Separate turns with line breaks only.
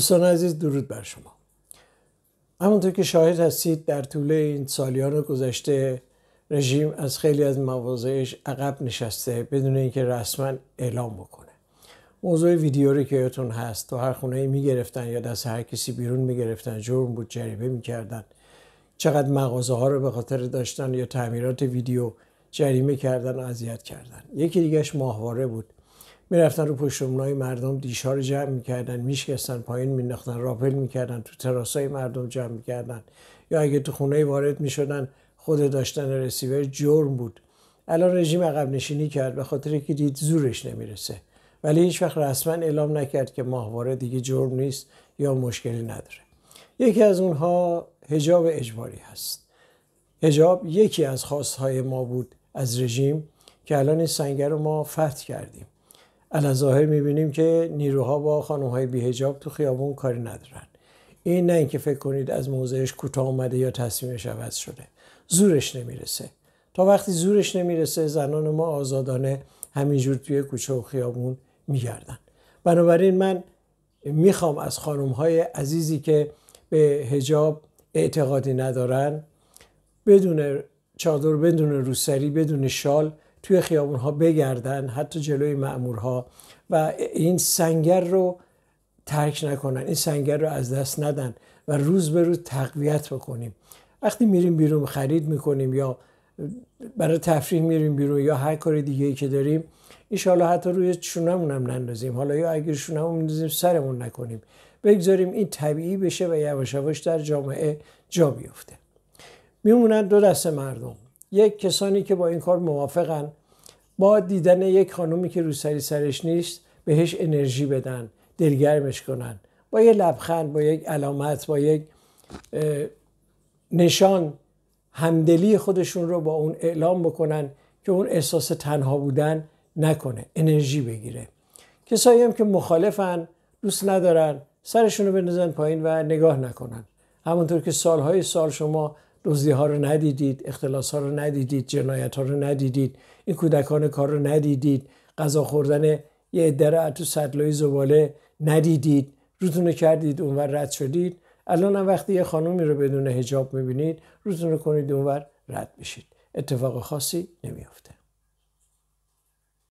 دوستان عزیز درود بر شما همونطور که شاهد هستید در طول این سالیان گذشته رژیم از خیلی از مواضعش عقب نشسته بدون اینکه رسما اعلام بکنه موضوع رو که یادتون هست تو هر خونه میگرفتن یا دست هر کسی بیرون میگرفتن جرم بود جریمه میکردن چقدر مغازه ها رو به خاطر داشتن یا تعمیرات ویدیو جریمه کردن و اذیت کردن یکی دیگهش ماهواره بود میرفتن رو پشت های مردم دیشها رو جمع میکردن میشکستن پایین مینداختن راپل میکردن تو تراسای مردم جمع میکردن یا اگه تو خونه وارد میشدن خود داشتن رسیور جرم بود الان رژیم عقب نشینی کرد به خاطر که دید زورش نمیرسه ولی هیچ وقت رسما اعلام نکرد که ماهواره دیگه جرم نیست یا مشکلی نداره یکی از اونها هجاب اجباری هست هجاب یکی از خواستهای ما بود از رژیم که الان این سنگر رو ما فتح کردیم ظاهر میبینیم که نیروها با های بیهجاب تو خیابون کاری ندارن این نه اینکه فکر کنید از موضعش کوتاه اومده یا تصمیمش عوض شده زورش نمیرسه تا وقتی زورش نمیرسه زنان ما آزادانه همینجور توی کوچه و خیابون میگردن بنابراین من میخوام از های عزیزی که به هجاب اعتقادی ندارن بدون چادر بدون روسری بدون شال توی ها بگردن حتی جلوی ها و این سنگر رو ترک نکنن این سنگر رو از دست ندن و روز به روز تقویت بکنیم وقتی میریم بیرون خرید میکنیم یا برای تفریح میریم بیرون یا هر کار دیگه ای که داریم ایشالا حتی روی چونمون هم نندازیم حالا یا اگر شونمون نندازیم سرمون نکنیم بگذاریم این طبیعی بشه و یواش یواش در جامعه جا بیفته میمونن دو دسته مردم یک کسانی که با این کار موافقن با دیدن یک خانومی که روسری سرش نیست بهش انرژی بدن دلگرمش کنن با یه لبخند با یک علامت با یک نشان همدلی خودشون رو با اون اعلام بکنن که اون احساس تنها بودن نکنه انرژی بگیره کسایی هم که مخالفن دوست ندارن سرشون رو بنزن پایین و نگاه نکنن همونطور که سالهای سال شما دزدی ها رو ندیدید اختلاس ها رو ندیدید جنایت ها رو ندیدید این کودکان کار رو ندیدید غذا خوردن یه عده تو سطلای زباله ندیدید روتون رو کردید اونور رد شدید الان هم وقتی یه خانومی رو بدون هجاب میبینید روتون رو کنید اونور رد بشید اتفاق خاصی نمیافته